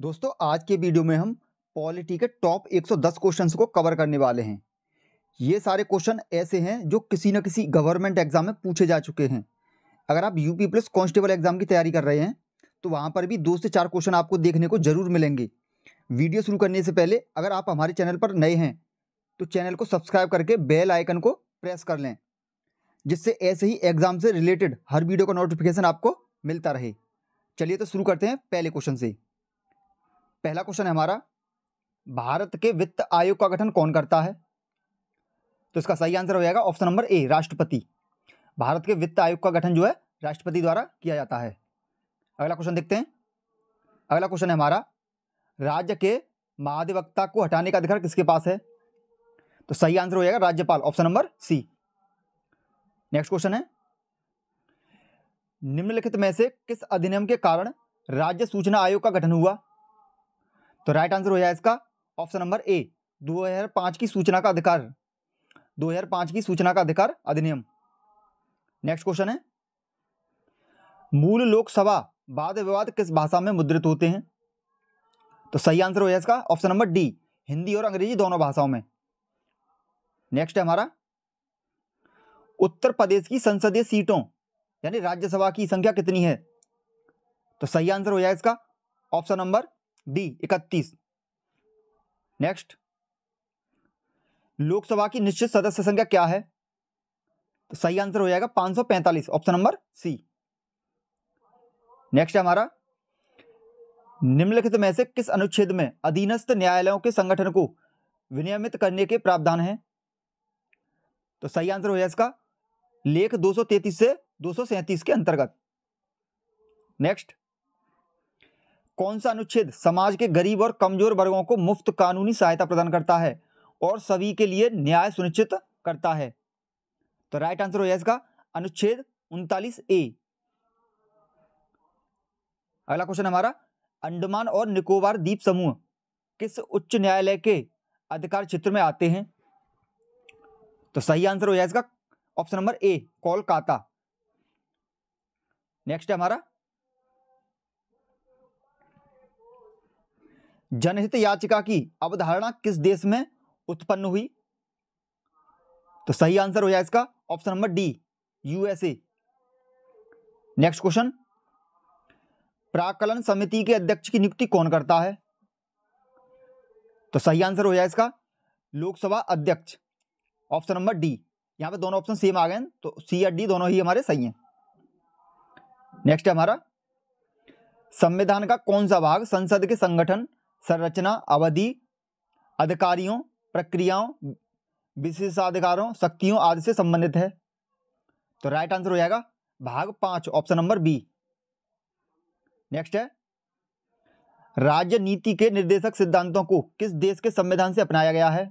दोस्तों आज के वीडियो में हम पॉलिटी के टॉप 110 क्वेश्चंस को कवर करने वाले हैं ये सारे क्वेश्चन ऐसे हैं जो किसी न किसी गवर्नमेंट एग्जाम में पूछे जा चुके हैं अगर आप यूपी प्लस कॉन्स्टेबल एग्जाम की तैयारी कर रहे हैं तो वहाँ पर भी दो से चार क्वेश्चन आपको देखने को जरूर मिलेंगे वीडियो शुरू करने से पहले अगर आप हमारे चैनल पर नए हैं तो चैनल को सब्सक्राइब करके बेल आइकन को प्रेस कर लें जिससे ऐसे ही एग्जाम से रिलेटेड हर वीडियो का नोटिफिकेशन आपको मिलता रहे चलिए तो शुरू करते हैं पहले क्वेश्चन से पहला क्वेश्चन है हमारा भारत के वित्त आयोग का गठन कौन करता है तो इसका सही आंसर हो जाएगा ऑप्शन नंबर ए राष्ट्रपति भारत के वित्त आयोग का गठन जो है राष्ट्रपति द्वारा किया जाता है अगला क्वेश्चन देखते हैं अगला क्वेश्चन है हमारा राज्य के महाधिवक्ता को हटाने का अधिकार किसके पास है तो सही आंसर हो जाएगा राज्यपाल option number C next question है निम्नलिखित में से किस अधिनियम के कारण राज्य सूचना आयोग का गठन हुआ तो राइट आंसर हो जाए इसका ऑप्शन नंबर ए 2005 की सूचना का अधिकार 2005 की सूचना का अधिकार अधिनियम नेक्स्ट क्वेश्चन है मूल लोकसभा वाद विवाद किस भाषा में मुद्रित होते हैं तो सही आंसर हो जाए इसका ऑप्शन नंबर डी हिंदी और अंग्रेजी दोनों भाषाओं में नेक्स्ट है हमारा उत्तर प्रदेश की संसदीय सीटों यानी राज्यसभा की संख्या कितनी है तो सही आंसर हो जाए इसका ऑप्शन नंबर डी इकतीस नेक्स्ट लोकसभा की निश्चित सदस्य संख्या क्या है तो सही आंसर हो जाएगा 545 ऑप्शन नंबर सी नेक्स्ट हमारा निम्नलिखित में से किस अनुच्छेद में अधीनस्थ न्यायालयों के संगठन को विनियमित करने के प्रावधान हैं तो सही आंसर हो जाएगा इसका लेख 233 से दो के अंतर्गत नेक्स्ट कौन सा अनुच्छेद समाज के गरीब और कमजोर वर्गों को मुफ्त कानूनी सहायता प्रदान करता है और सभी के लिए न्याय सुनिश्चित करता है तो राइट आंसर हो इसका अनुच्छेद उनतालीस ए अगला क्वेश्चन हमारा अंडमान और निकोबार द्वीप समूह किस उच्च न्यायालय के अधिकार क्षेत्र में आते हैं तो सही आंसर हो जाए इसका option number A Kolkata next है हमारा जनहित याचिका की अवधारणा किस देश में उत्पन्न हुई तो सही आंसर हो जाए इसका option number D USA next question प्राकलन समिति के अध्यक्ष की नियुक्ति कौन करता है तो सही आंसर हो जाए इसका लोकसभा अध्यक्ष ऑप्शन नंबर डी यहां पे दोनों ऑप्शन सेम आ गए तो सी या डी दोनों ही हमारे सही हैं नेक्स्ट है हमारा संविधान का कौन सा भाग संसद के संगठन संरचना अवधि अधिकारियों प्रक्रियाओं विशेषाधिकारों शक्तियों आदि से संबंधित है तो राइट आंसर हो जाएगा भाग पांच ऑप्शन नंबर बी नेक्स्ट है राजनीति के निर्देशक सिद्धांतों को किस देश के संविधान से अपनाया गया है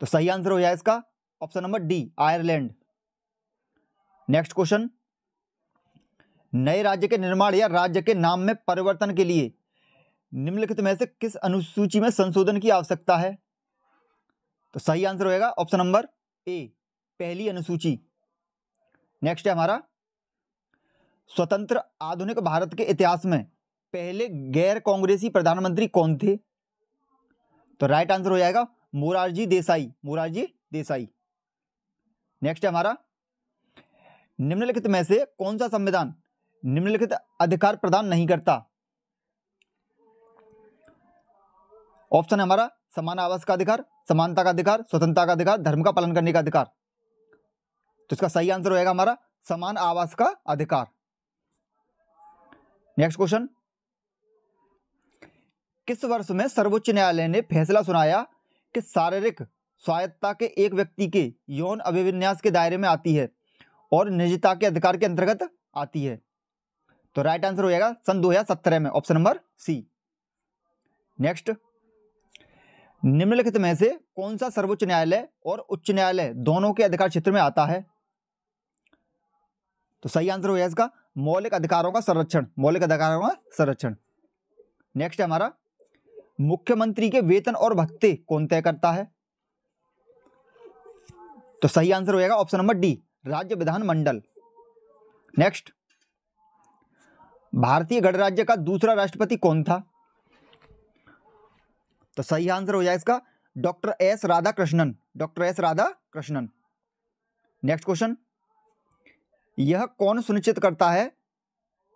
तो सही आंसर हो जाएगा इसका option number D Ireland next question नए राज्य के निर्माण या राज्य के नाम में परिवर्तन के लिए निम्नलिखित में से किस अनुसूची में संशोधन की आवश्यकता है तो सही आंसर होगा ऑप्शन नंबर ए पहली अनुसूची नेक्स्ट है हमारा स्वतंत्र आधुनिक भारत के इतिहास में पहले गैर कांग्रेसी प्रधानमंत्री कौन थे तो राइट आंसर हो जाएगा मोरारजी देसाई मोरारजी देसाई नेक्स्ट है हमारा निम्नलिखित में से कौन सा संविधान निम्नलिखित अधिकार प्रदान नहीं करता ऑप्शन है हमारा समान आवास का अधिकार समानता का अधिकार स्वतंत्रता का अधिकार धर्म का पालन करने का अधिकार तो इसका सही आंसर होएगा हमारा समान आवास का अधिकार नेक्स्ट क्वेश्चन किस वर्ष में सर्वोच्च न्यायालय ने फैसला सुनाया कि शारीरिक स्वायत्ता के एक व्यक्ति के यौन अभिविन्यास के दायरे में आती है और निजता के अधिकार के अंतर्गत आती है तो राइट आंसर हो सन दो में ऑप्शन नंबर सी नेक्स्ट निम्नलिखित में से कौन सा सर्वोच्च न्यायालय और उच्च न्यायालय दोनों के अधिकार क्षेत्र में आता है तो सही आंसर हो गया इसका मौलिक अधिकारों का संरक्षण मौलिक अधिकारों का संरक्षण नेक्स्ट है हमारा मुख्यमंत्री के वेतन और भत्ते कौन तय करता है तो सही आंसर होगा ऑप्शन नंबर डी राज्य विधान मंडल नेक्स्ट भारतीय गणराज्य का दूसरा राष्ट्रपति कौन था तो सही आंसर हो जाएगा इसका doctor S Radhakrishnan doctor S Radhakrishnan next question यह कौन सुनिश्चित करता है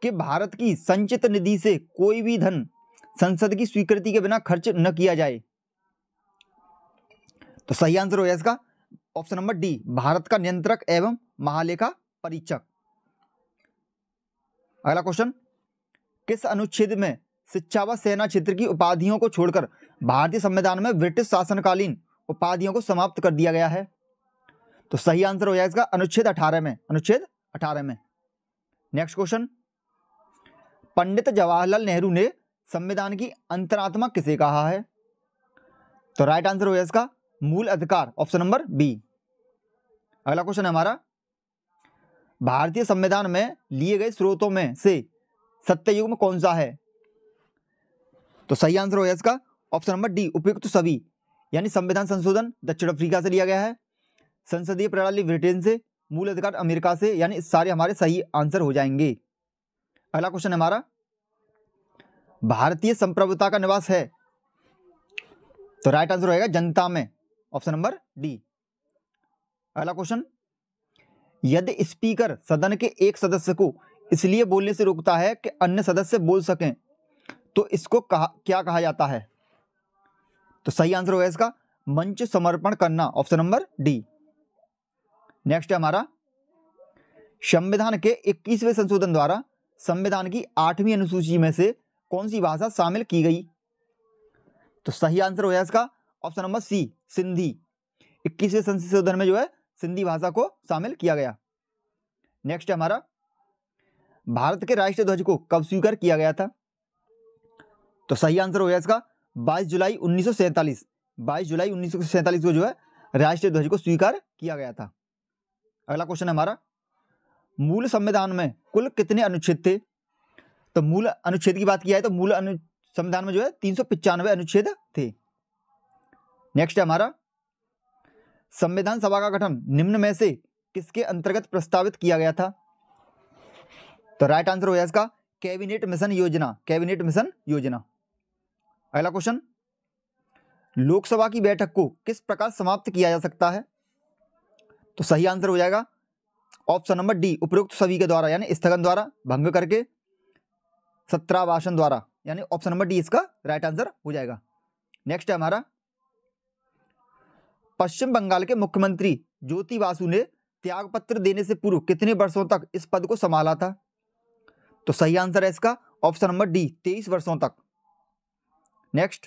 कि भारत की संचित निधि से कोई भी धन संसद की स्वीकृति के बिना खर्च न किया जाए तो सही आंसर हो जाएगा इसका ऑप्शन नंबर डी भारत का नियंत्रक एवं महालेखा परीक्षक अगला क्वेश्चन किस अनुच्छेद में शिक्षा व सेना क्षेत्र की उपाधियों को छोड़कर भारतीय संविधान में ब्रिटिश शासनकालीन उपाधियों को समाप्त कर दिया गया है तो सही आंसर हो जाएगा अनुच्छेद अठारह में अनुच्छेद अठारह में नेक्स्ट क्वेश्चन पंडित जवाहरलाल नेहरू ने संविधान की अंतरात्मा किसे कहा है तो राइट आंसर हो इसका मूल अधिकार ऑप्शन नंबर बी अगला क्वेश्चन हमारा भारतीय संविधान में लिए गए स्रोतों में से सत्ययुग में कौन सा है तो सही आंसर होगा इसका ऑप्शन नंबर डी उपयुक्त सभी यानी संविधान संशोधन दक्षिण अफ्रीका से लिया गया है संसदीय प्रणाली ब्रिटेन से मूल अधिकार अमेरिका से यानी सारे हमारे सही आंसर हो जाएंगे अगला क्वेश्चन हमारा भारतीय संप्रभुता का निवास है तो राइट आंसर होगा जनता में ऑप्शन नंबर डी अगला क्वेश्चन यदि स्पीकर सदन के एक सदस्य को इसलिए बोलने से रोकता है कि अन्य सदस्य बोल सकें तो इसको कहा क्या कहा जाता है तो सही आंसर होगा इसका मंच समर्पण करना ऑप्शन नंबर डी नेक्स्ट है हमारा संविधान के 21वें संशोधन द्वारा संविधान की आठवीं अनुसूची में से कौन सी भाषा शामिल की गई तो सही आंसर होगा इसका ऑप्शन नंबर सी सिंधी इक्कीसवें संशोधन में जो है सिंधी भाषा को शामिल किया गया नेक्स्ट है हमारा भारत के राष्ट्रीय ध्वज को कब स्वीकार किया गया था तो सही आंसर हो गया इसका बाईस जुलाई उन्नीस सौ जुलाई उन्नीस को जो है राष्ट्रीय ध्वज को स्वीकार किया गया था अगला क्वेश्चन है हमारा मूल संविधान में कुल कितने अनुच्छेद थे तो मूल अनुच्छेद की बात किया है तो मूल अनु संविधान में जो है तीन अनुच्छेद थे नेक्स्ट है हमारा संविधान सभा का गठन निम्न में से किसके अंतर्गत प्रस्तावित किया गया था तो राइट आंसर हो गया इसका कैबिनेट मिशन योजना कैबिनेट मिशन योजना अगला क्वेश्चन लोकसभा की बैठक को किस प्रकार समाप्त किया जा सकता है तो सही आंसर हो जाएगा ऑप्शन नंबर डी उपरोक्त सभी के द्वारा यानी स्थगन द्वारा भंग करके सत्रावासन द्वारा यानी ऑप्शन नंबर डी इसका राइट आंसर हो जाएगा नेक्स्ट है हमारा पश्चिम बंगाल के मुख्यमंत्री ज्योति वासु ने त्यागपत्र देने से पूर्व कितने वर्षों तक इस पद को संभाला था तो सही आंसर है इसका ऑप्शन नंबर डी तेईस वर्षों तक नेक्स्ट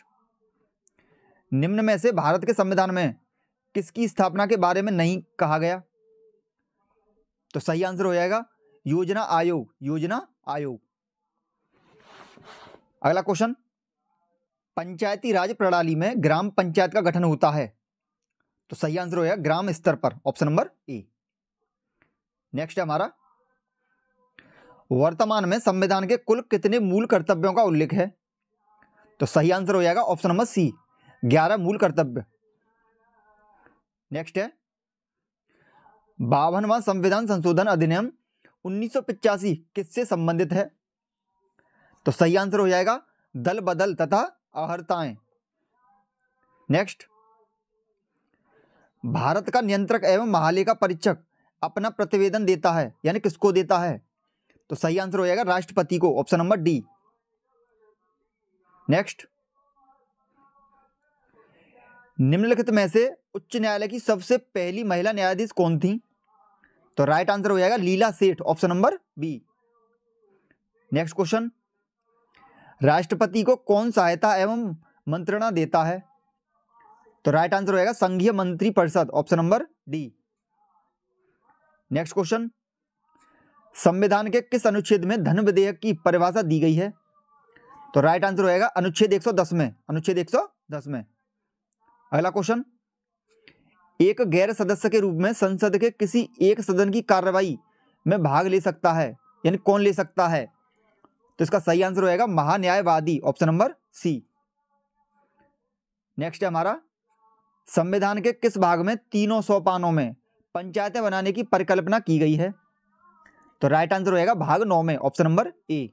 निम्न में से भारत के संविधान में किसकी स्थापना के बारे में नहीं कहा गया तो सही आंसर हो जाएगा योजना आयोग योजना आयोग अगला क्वेश्चन पंचायती राज प्रणाली में ग्राम पंचायत का गठन होता है तो सही आंसर होगा ग्राम स्तर पर ऑप्शन नंबर ए नेक्स्ट हमारा वर्तमान में संविधान के कुल कितने मूल कर्तव्यों का उल्लेख है तो सही आंसर हो जाएगा ऑप्शन नंबर सी ग्यारह मूल कर्तव्य नेक्स्ट है बावनवा संविधान संशोधन अधिनियम उन्नीस किससे संबंधित है तो सही आंसर हो जाएगा दल बदल तथा आहरताएं नेक्स्ट भारत का नियंत्रक एवं महालेखा परीक्षक अपना प्रतिवेदन देता है यानी किसको देता है तो सही आंसर हो जाएगा राष्ट्रपति को ऑप्शन नंबर डी नेक्स्ट निम्नलिखित में से उच्च न्यायालय की सबसे पहली महिला न्यायाधीश कौन थी तो राइट आंसर हो जाएगा Leela Seth option number B next question राष्ट्रपति को कौन सहायता एवं मंत्रणा देता है तो राइट आंसर हो जाएगा संघीय मंत्री परिषद option number D next question संविधान के किस अनुच्छेद में धन विधेयक की परिभाषा दी गई है तो राइट आंसर होएगा अनुच्छेद 110 में अनुच्छेद 110 में अगला क्वेश्चन एक गैर सदस्य के रूप में संसद के किसी एक सदन की कार्रवाई में भाग ले सकता है यानी कौन ले सकता है तो इसका सही आंसर होएगा महान्यायवादी ऑप्शन नंबर सी नेक्स्ट है हमारा संविधान के किस भाग में तीनों सौ में पंचायतें बनाने की परिकल्पना की गई है तो राइट आंसर होएगा भाग नौ में ऑप्शन नंबर ए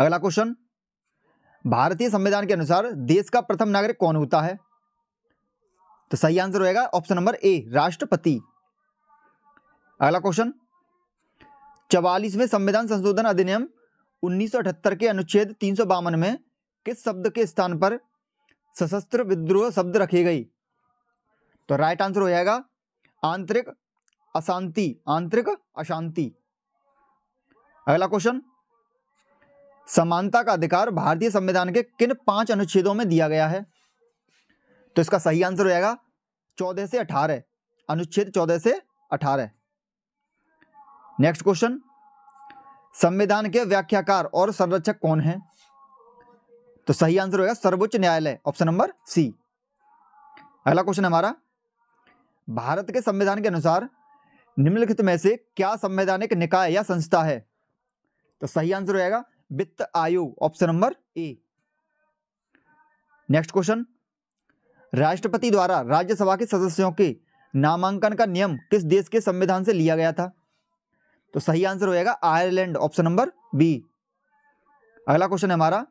अगला क्वेश्चन भारतीय संविधान के अनुसार देश का प्रथम नागरिक कौन होता है तो सही आंसर होगा ऑप्शन नंबर ए राष्ट्रपति अगला क्वेश्चन चवालीसवें संविधान संशोधन अधिनियम 1978 के अनुच्छेद तीन में किस शब्द के स्थान पर सशस्त्र विद्रोह शब्द रखी गई तो राइट आंसर हो जाएगा आंतरिक अशांति आंतरिक अशांति अगला क्वेश्चन समानता का अधिकार भारतीय संविधान के किन पांच अनुच्छेदों में दिया गया है तो इसका सही आंसर हो जाएगा चौदह से अठारह अनुच्छेद चौदह से अठारह नेक्स्ट क्वेश्चन संविधान के व्याख्याकार और संरक्षक कौन है तो सही आंसर होगा सर्वोच्च न्यायालय ऑप्शन नंबर सी अगला क्वेश्चन हमारा भारत के संविधान के अनुसार निम्नलिखित में से क्या संवैधानिक निकाय या संस्था है तो सही आंसर होगा वित्त आयोग option number A next question राष्ट्रपति द्वारा राज्यसभा के सदस्यों के नामांकन का नियम किस देश के संविधान से लिया गया था तो सही आंसर होएगा आयरलैंड ऑप्शन नंबर बी अगला क्वेश्चन है हमारा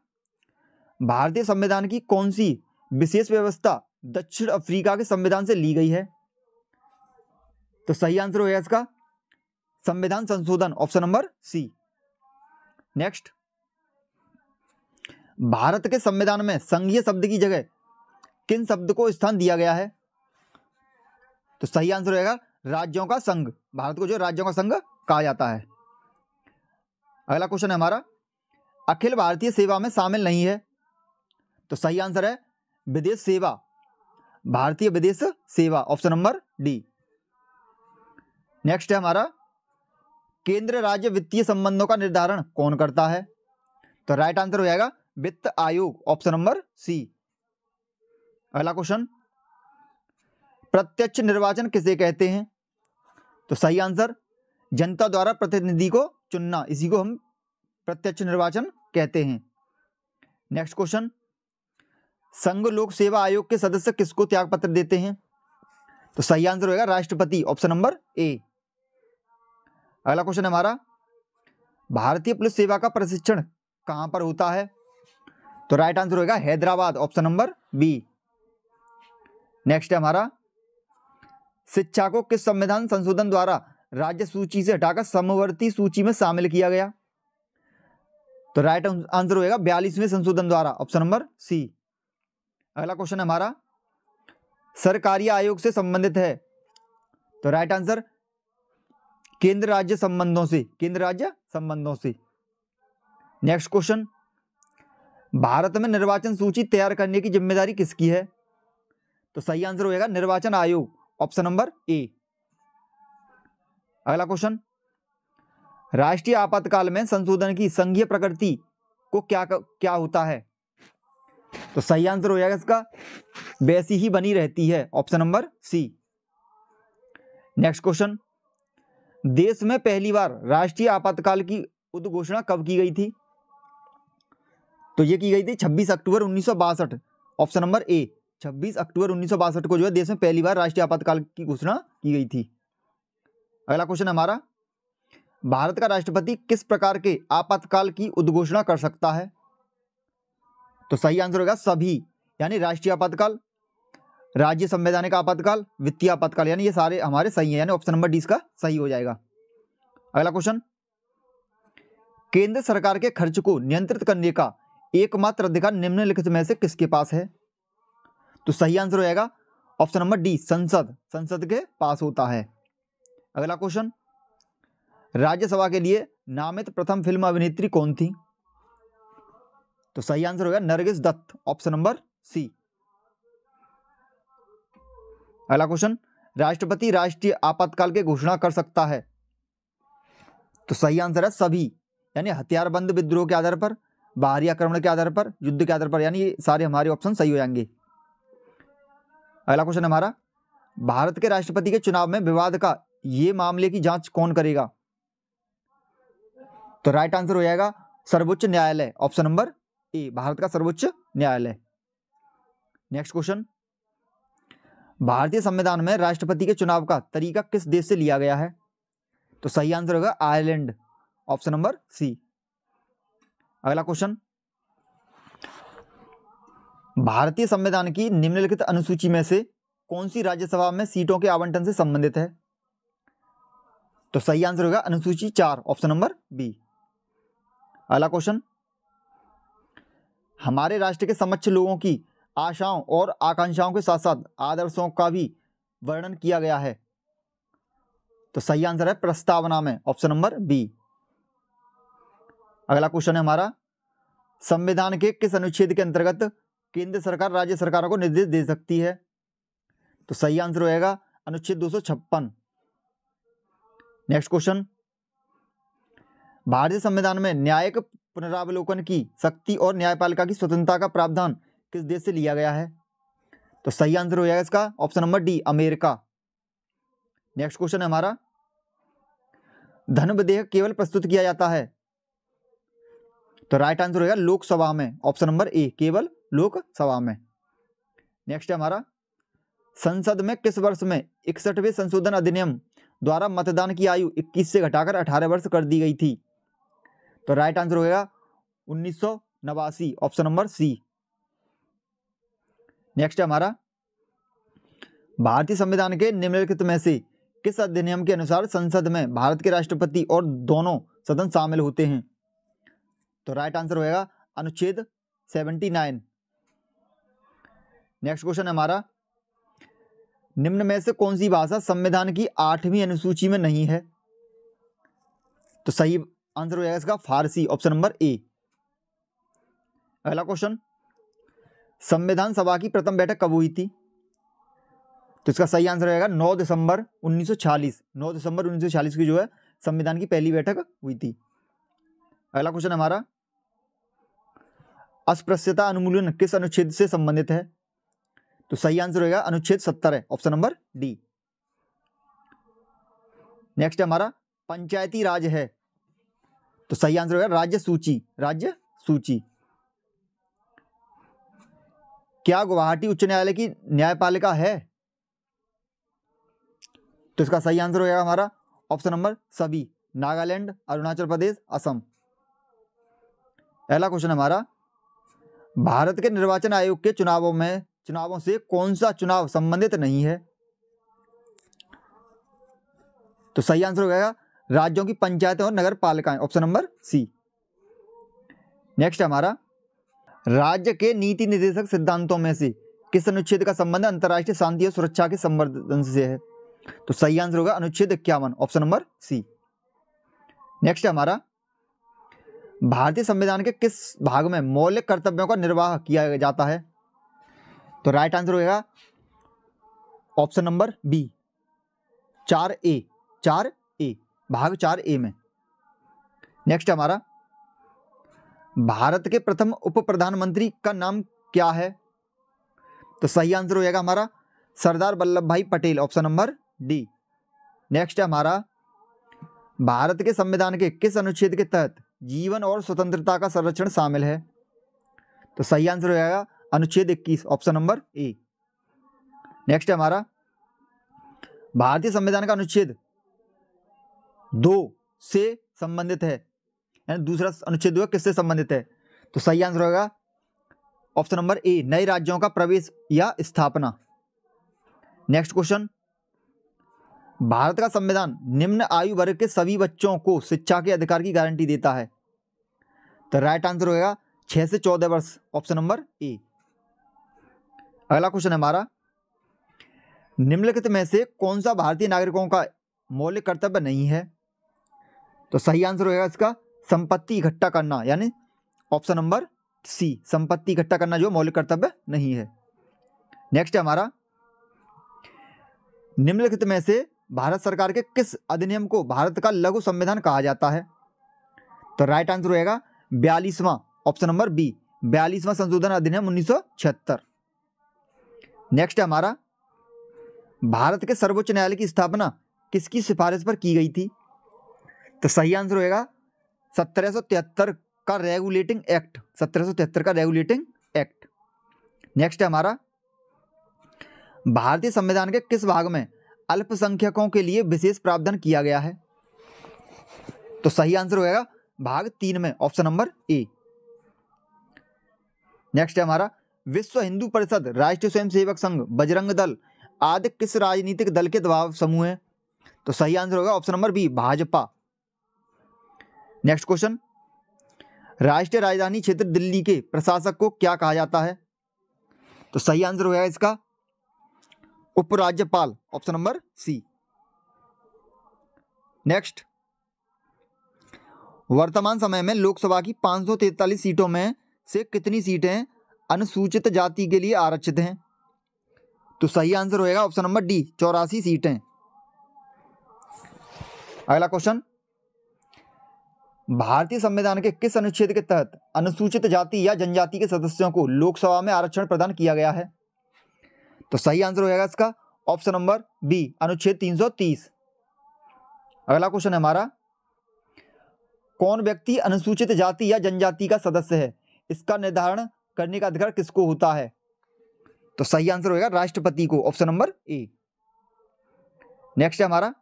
भारतीय संविधान की कौन सी विशेष व्यवस्था दक्षिण अफ्रीका के संविधान से ली गई है तो सही आंसर होगा इसका संविधान संशोधन option number C next Bharat के संविधान में संघीय शब्द की जगह किन शब्द को स्थान दिया गया है तो सही आंसर रहेगा राज्यों का संघ भारत को जो राज्यों का संघ कहा जाता है अगला क्वेश्चन है हमारा अखिल भारतीय सेवा में शामिल नहीं है तो सही आंसर है विदेश सेवा भारतीय विदेश सेवा ऑप्शन नंबर डी नेक्स्ट है हमारा केंद्र राज्य वित्तीय संबंधों का निर्धारण कौन करता है तो राइट आंसर हो जाएगा वित्त आयोग ऑप्शन नंबर सी अगला क्वेश्चन प्रत्यक्ष निर्वाचन किसे कहते हैं तो सही आंसर जनता द्वारा प्रतिनिधि को चुनना इसी को हम प्रत्यक्ष निर्वाचन कहते हैं नेक्स्ट क्वेश्चन संघ लोक सेवा आयोग के सदस्य किसको त्याग पत्र देते हैं तो सही आंसर होगा राष्ट्रपति ऑप्शन नंबर ए अगला क्वेश्चन हमारा भारतीय पुलिस सेवा का प्रशिक्षण कहां पर होता है तो राइट आंसर होगा Hyderabad option number B next है हमारा शिक्षा को किस संविधान संशोधन द्वारा राज्य सूची से हटाकर समवर्ती सूची में शामिल किया गया तो राइट आंसर होगा बयालीसवें संशोधन द्वारा ऑप्शन नंबर सी अगला क्वेश्चन हमारा सरकारी आयोग से संबंधित है तो राइट आंसर केंद्र राज्य संबंधों से केंद्र राज्य संबंधों से नेक्स्ट क्वेश्चन भारत में निर्वाचन सूची तैयार करने की जिम्मेदारी किसकी है तो सही आंसर होगा निर्वाचन आयोग ऑप्शन नंबर ए अगला क्वेश्चन राष्ट्रीय आपातकाल में संशोधन की संघीय प्रकृति को क्या क्या होता है तो सही आंसर हो जाएगा इसका वैसी ही बनी रहती है option number C next question देश में पहली बार राष्ट्रीय आपातकाल की उद्घोषणा कब की गई थी तो ये की गई थी छब्बीस अक्टूबर उन्नीस ऑप्शन नंबर ए छब्बीस अक्टूबर उन्नीस को जो है देश में पहली बार राष्ट्रीय आपातकाल की घोषणा की गई थी अगला क्वेश्चन हमारा भारत का राष्ट्रपति किस प्रकार के आपातकाल की उद्घोषणा कर सकता है तो सही आंसर होगा सभी यानी राष्ट्रीय आपातकाल राज्य संवैधानिक आपातकाल वित्तीय आपातकाल यानी ये सारे हमारे सही हैं यानी ऑप्शन नंबर डी इसका सही हो जाएगा अगला क्वेश्चन केंद्र सरकार के खर्च को नियंत्रित करने का एकमात्र अधिकार निम्नलिखित में से किसके पास है तो सही आंसर हो जाएगा ऑप्शन नंबर डी संसद संसद के पास होता है अगला क्वेश्चन राज्यसभा के लिए नामित प्रथम फिल्म अभिनेत्री कौन थी तो सही आंसर होगा Nargis Dutt option number C अगला क्वेश्चन राष्ट्रपति राष्ट्रीय आपातकाल की घोषणा कर सकता है तो सही आंसर है सभी यानी हथियारबंद विद्रोह के आधार पर बाहरी आक्रमण के आधार पर युद्ध के आधार पर यानी सारे हमारे ऑप्शन सही हो जाएंगे अगला क्वेश्चन हमारा भारत के राष्ट्रपति के चुनाव में विवाद का ये मामले की जांच कौन करेगा तो राइट आंसर हो जाएगा सर्वोच्च न्यायालय ऑप्शन नंबर ए भारत का सर्वोच्च न्यायालय नेक्स्ट क्वेश्चन भारतीय संविधान में राष्ट्रपति के चुनाव का तरीका किस देश से लिया गया है तो सही आंसर होगा आयरलैंड ऑप्शन नंबर सी अगला क्वेश्चन भारतीय संविधान की निम्नलिखित अनुसूची में से कौन सी राज्यसभा में सीटों के आवंटन से संबंधित है तो सही आंसर होगा अनुसूची चार ऑप्शन नंबर बी अगला क्वेश्चन हमारे राष्ट्र के समक्ष लोगों की आशाओं और आकांक्षाओं के साथ साथ आदर्शों का भी वर्णन किया गया है तो सही आंसर है प्रस्तावना में ऑप्शन नंबर बी अगला क्वेश्चन है हमारा संविधान के किस अनुच्छेद के अंतर्गत केंद्र सरकार राज्य सरकारों को निर्देश दे सकती है तो सही आंसर होएगा अनुच्छेद दो नेक्स्ट क्वेश्चन भारतीय संविधान में न्यायिक पुनरावलोकन की शक्ति और न्यायपालिका की स्वतंत्रता का प्रावधान किस देश से लिया गया है तो सही आंसर हो जाएगा इसका option number D America next question है हमारा धन विधेयक केवल प्रस्तुत किया जाता है तो राइट आंसर होगा लोकसभा में ऑप्शन नंबर ए केवल लोकसभा में नेक्स्ट है हमारा संसद में किस वर्ष में इकसठवें संशोधन अधिनियम द्वारा मतदान की आयु 21 से घटाकर 18 वर्ष कर दी गई थी तो राइट आंसर होगा उन्नीस ऑप्शन नंबर सी नेक्स्ट है हमारा भारतीय संविधान के निम्नलिखित में से किस अधिनियम के अनुसार संसद में भारत के राष्ट्रपति और दोनों सदन शामिल होते हैं तो राइट आंसर होएगा अनुच्छेद सेवेंटी नाइन नेक्स्ट क्वेश्चन हमारा निम्न में से कौन सी भाषा संविधान की आठवीं अनुसूची में नहीं है तो सही आंसर हो जाएगा इसका फारसी ऑप्शन नंबर ए अगला क्वेश्चन संविधान सभा की प्रथम बैठक कब हुई थी तो इसका सही आंसर रहेगा 9 दिसंबर 1940 9 दिसंबर 1940 की जो है संविधान की पहली बैठक हुई थी अगला क्वेश्चन हमारा अस्पृश्यता अनुमूलन किस अनुच्छेद से संबंधित है तो सही आंसर होगा अनुच्छेद सत्तर है ऑप्शन नंबर डी नेक्स्ट हमारा पंचायती राज है तो सही आंसर होगा राज्य सूची राज्य सूची क्या गुवाहाटी उच्च न्यायालय की न्यायपालिका है तो इसका सही आंसर होगा हमारा ऑप्शन नंबर सभी नागालैंड अरुणाचल प्रदेश असम पहला क्वेश्चन हमारा भारत के निर्वाचन आयोग के चुनावों में चुनावों से कौन सा चुनाव संबंधित नहीं है तो सही आंसर हो जाएगा राज्यों की पंचायतें और नगर पालिकाएं ऑप्शन नंबर सी नेक्स्ट हमारा राज्य के नीति निर्देशक सिद्धांतों में से किस अनुच्छेद का संबंध अंतर्राष्ट्रीय शांति और सुरक्षा के संवर्धन से है तो सही आंसर होगा अनुच्छेद इक्यावन ऑप्शन नंबर सी नेक्स्ट हमारा भारतीय संविधान के किस भाग में मौलिक कर्तव्यों का निर्वाह किया जाता है तो राइट आंसर होगा ऑप्शन नंबर बी चार ए चार ए भाग चार ए में नेक्स्ट हमारा भारत के प्रथम उप प्रधानमंत्री का नाम क्या है तो सही आंसर होगा हमारा Sardar Vallabh Bhai Patel option number D next हमारा भारत के संविधान के किस अनुच्छेद के तहत जीवन और स्वतंत्रता का संरक्षण शामिल है तो सही आंसर हो जाएगा अनुच्छेद 21 ऑप्शन नंबर ए नेक्स्ट है हमारा भारतीय संविधान का अनुच्छेद दो से संबंधित है यानी दूसरा अनुच्छेद दो किससे संबंधित है तो सही आंसर होगा ऑप्शन नंबर ए नए राज्यों का प्रवेश या स्थापना नेक्स्ट क्वेश्चन भारत का संविधान निम्न आयु वर्ग के सभी बच्चों को शिक्षा के अधिकार की गारंटी देता है तो राइट आंसर होगा छह से चौदह वर्ष ऑप्शन नंबर ए अगला क्वेश्चन हमारा निम्नलिखित में से कौन सा भारतीय नागरिकों का मौलिक कर्तव्य नहीं है तो सही आंसर होगा इसका संपत्ति इकट्ठा करना यानी ऑप्शन नंबर सी संपत्ति इकट्ठा करना जो मौलिक कर्तव्य नहीं है नेक्स्ट है हमारा निम्नलिखित में से भारत सरकार के किस अधिनियम को भारत का लघु संविधान कहा जाता है तो राइट आंसर रहेगा बयालीसवां ऑप्शन नंबर बी बयालीसवां संशोधन अधिनियम उन्नीस नेक्स्ट है हमारा भारत के सर्वोच्च न्यायालय की स्थापना किसकी सिफारिश पर की गई थी तो सही आंसर होगा सत्रह का रेगुलेटिंग एक्ट सत्रह का रेगुलेटिंग एक्ट नेक्स्ट है हमारा भारतीय संविधान के किस भाग में अल्पसंख्यकों के लिए विशेष प्रावधान किया गया है तो सही आंसर होगा भाग तीन में ऑप्शन नंबर ए नेक्स्ट है हमारा विश्व हिंदू परिषद राष्ट्रीय स्वयंसेवक संघ बजरंग दल आदि किस राजनीतिक दल के दबाव समूह है तो सही आंसर होगा option number B Bhajpa next question राष्ट्रीय राजधानी क्षेत्र दिल्ली के प्रशासक को क्या कहा जाता है तो सही आंसर होगा इसका उपराज्यपाल ऑप्शन नंबर सी नेक्स्ट वर्तमान समय में लोकसभा की तैतालीस सीटों में से कितनी सीटें अनुसूचित जाति के लिए आरक्षित हैं तो सही आंसर होएगा ऑप्शन नंबर डी चौरासी सीटें अगला क्वेश्चन भारतीय संविधान के किस अनुच्छेद के तहत अनुसूचित जाति या जनजाति के सदस्यों को लोकसभा में आरक्षण प्रदान किया गया है तो सही आंसर हो जाएगा इसका ऑप्शन नंबर बी अनुच्छेद 330 अगला क्वेश्चन है हमारा कौन व्यक्ति अनुसूचित जाति या जनजाति का सदस्य है इसका निर्धारण करने का अधिकार किसको होता है तो सही आंसर होगा राष्ट्रपति को ऑप्शन नंबर ए नेक्स्ट है हमारा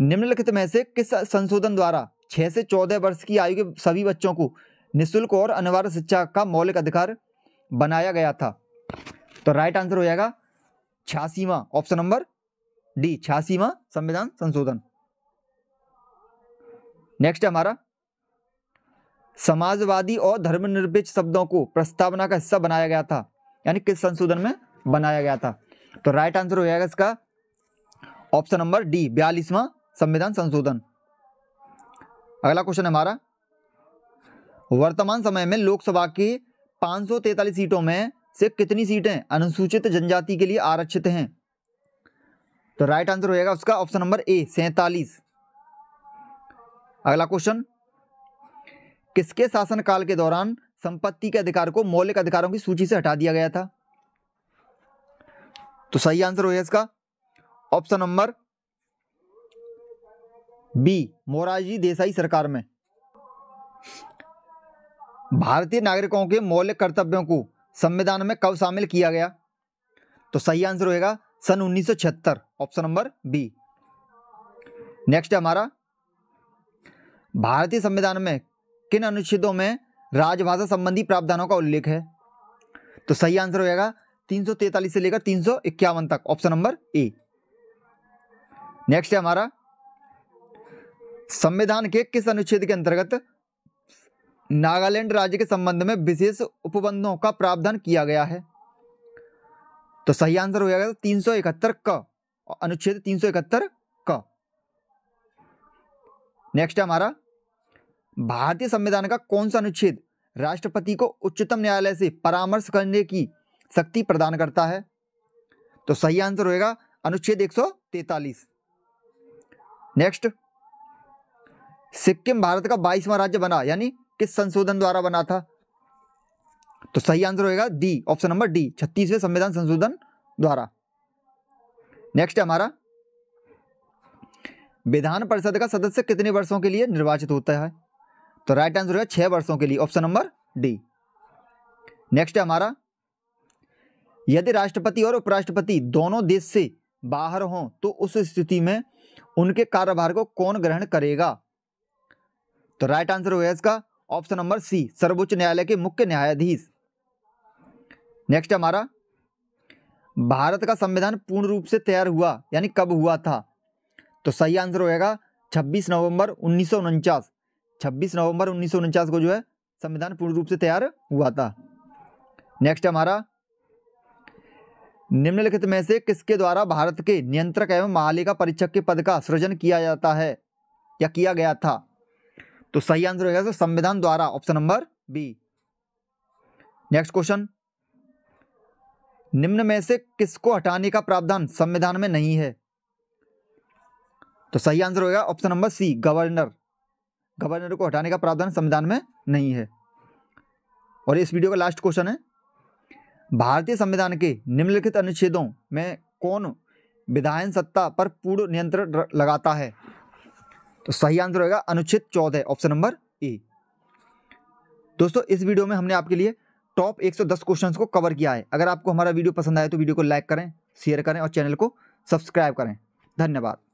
निम्नलिखित में से किस संशोधन द्वारा छह से चौदह वर्ष की आयु के सभी बच्चों को निःशुल्क और अनिवार्य शिक्षा का मौलिक अधिकार बनाया गया था तो राइट आंसर हो जाएगा छियासीवा ऑप्शन नंबर डी छियासीवा संविधान संशोधन नेक्स्ट है हमारा समाजवादी और धर्मनिरपेक्ष शब्दों को प्रस्तावना का हिस्सा बनाया गया था यानी किस संशोधन में बनाया गया था तो राइट आंसर हो जाएगा इसका ऑप्शन नंबर डी बयालीसवा संविधान संशोधन अगला क्वेश्चन है हमारा वर्तमान समय में लोकसभा की 543 सीटों में से कितनी सीटें अनुसूचित जनजाति के लिए आरक्षित हैं तो राइट आंसर होएगा उसका ऑप्शन नंबर ए सैतालीस अगला क्वेश्चन किसके शासनकाल के दौरान संपत्ति के अधिकार को मौलिक अधिकारों की सूची से हटा दिया गया था तो सही आंसर होगा इसका option number B Morarji Desai सरकार में भारतीय नागरिकों के मौलिक कर्तव्यों को संविधान में कब शामिल किया गया तो सही आंसर होगा सन 1976 ऑप्शन नंबर बी नेक्स्ट है हमारा भारतीय संविधान में किन अनुच्छेदों में राजभाषा संबंधी प्रावधानों का उल्लेख है तो सही आंसर होगा 343 से लेकर तीन तक ऑप्शन नंबर ए नेक्स्ट है हमारा संविधान के किस अनुच्छेद के अंतर्गत नागालैंड राज्य के संबंध में विशेष उपबंधों का प्रावधान किया गया है तो सही आंसर हो जाएगा तीन सौ इकहत्तर क अनुच्छेद तीन सौ इकहत्तर क नेक्स्ट हमारा भारतीय संविधान का कौन सा अनुच्छेद राष्ट्रपति को उच्चतम न्यायालय से परामर्श करने की शक्ति प्रदान करता है तो सही आंसर होगा अनुच्छेद तैतालीस नेक्स्ट सिक्किम भारत का बाईसवां राज्य बना यानी किस संशोधन द्वारा बना था तो सही आंसर होगा डी ऑप्शन नंबर डी छत्तीसवें संविधान संशोधन द्वारा नेक्स्ट हमारा विधान परिषद का सदस्य कितने वर्षों के लिए निर्वाचित होता है तो राइट आंसर होगा छह वर्षों के लिए ऑप्शन नंबर डी नेक्स्ट हमारा यदि राष्ट्रपति और उपराष्ट्रपति दोनों देश से बाहर हों तो उस स्थिति में उनके कार्यभार को कौन ग्रहण करेगा तो राइट आंसर होगा इसका ऑप्शन नंबर सी सर्वोच्च न्यायालय के मुख्य न्यायाधीश नेक्स्ट हमारा भारत का संविधान पूर्ण रूप से तैयार हुआ यानी कब हुआ था तो सही आंसर होएगा 26 नवंबर उन्नीस 26 नवंबर उन्नीस को जो है संविधान पूर्ण रूप से तैयार हुआ था नेक्स्ट हमारा निम्नलिखित में से किसके द्वारा भारत के नियंत्रक एवं महालेखा परीक्षक के पद का सृजन किया जाता है या किया गया था तो सही आंसर हो जाएगा संविधान द्वारा option number B next question निम्न में से किसको हटाने का प्रावधान संविधान में नहीं है तो सही आंसर होगा option number C governor governor को हटाने का प्रावधान संविधान में नहीं है और इस वीडियो का लास्ट क्वेश्चन है भारतीय संविधान के निम्नलिखित अनुच्छेदों में कौन विधायन सत्ता पर पूर्ण नियंत्रण लगाता है तो सही आंसर होगा अनुच्छेद चौदह ऑप्शन नंबर ए दोस्तों इस वीडियो में हमने आपके लिए टॉप 110 क्वेश्चंस को कवर किया है अगर आपको हमारा वीडियो पसंद आए तो वीडियो को लाइक करें शेयर करें और चैनल को सब्सक्राइब करें धन्यवाद